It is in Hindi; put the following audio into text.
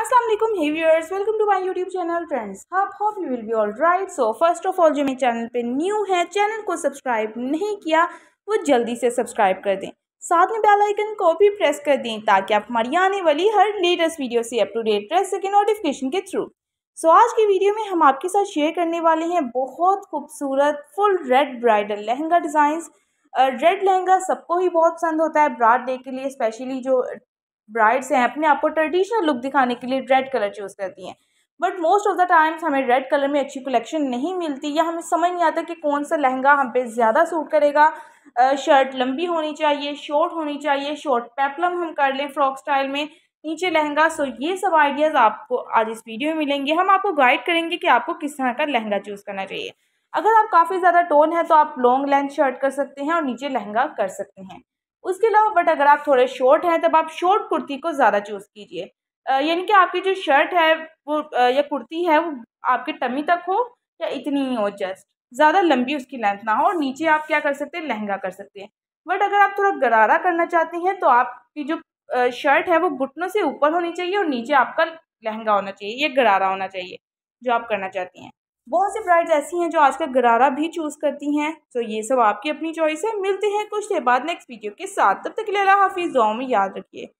Aslam viewers welcome to my YouTube channel friends आप hope you will be all right so first of all जो मेरे चैनल पे न्यू है चैनल को सब्सक्राइब नहीं किया वो जल्दी से सब्सक्राइब कर दें साथ में बेल आइकन को भी प्रेस कर दें ताकि आप हमारी आने वाली हर लेटेस्ट वीडियो से अप टू डेट रह सकें नोटिफिकेशन के थ्रू सो so, आज की वीडियो में हम आपके साथ शेयर करने वाले हैं बहुत खूबसूरत full red bridal lehenga designs red lehenga सबको ही बहुत पसंद होता है ब्राड डे के लिए स्पेशली जो ब्राइड्स हैं अपने आप को ट्रेडिशनल लुक दिखाने के लिए रेड कलर चूज़ करती हैं but most of the times हमें रेड कलर में अच्छी कलेक्शन नहीं मिलती या हमें समझ नहीं आता कि कौन सा लहंगा हम पे ज़्यादा सूट करेगा शर्ट लंबी होनी चाहिए शॉर्ट होनी चाहिए शॉर्ट पेपलम हम कर लें फ्रॉक स्टाइल में नीचे लहंगा सो ये सब आइडियाज़ आपको आज इस वीडियो में मिलेंगे हम आपको गाइड करेंगे कि आपको किस तरह का लहंगा चूज़ करना चाहिए अगर आप काफ़ी ज़्यादा टोन है तो आप लॉन्ग लेंथ शर्ट कर सकते हैं और नीचे लहंगा कर सकते हैं उसके अलावा बट अगर आप थोड़े शॉर्ट हैं तब आप शॉर्ट कुर्ती को ज़्यादा चूज़ कीजिए यानी कि आपकी जो शर्ट है वो या कुर्ती है वो आपके टमी तक हो या इतनी ही हो जस्ट ज़्यादा लंबी उसकी लेंथ ना हो और नीचे आप क्या कर सकते हैं लहंगा कर सकते हैं बट अगर आप थोड़ा गरारा करना चाहते हैं तो आपकी जो शर्ट है वो घुटनों से ऊपर होनी चाहिए और नीचे आपका लहंगा होना चाहिए ये गरारा होना चाहिए जो आप करना चाहती हैं बहुत सी ब्राइड्स ऐसी हैं जो आजकल गरारा भी चूज़ करती हैं तो ये सब आपकी अपनी चॉइस है मिलते हैं कुछ देर बाद नेक्स्ट वीडियो के साथ तब तक के लिए हाफिज़ में याद रखिए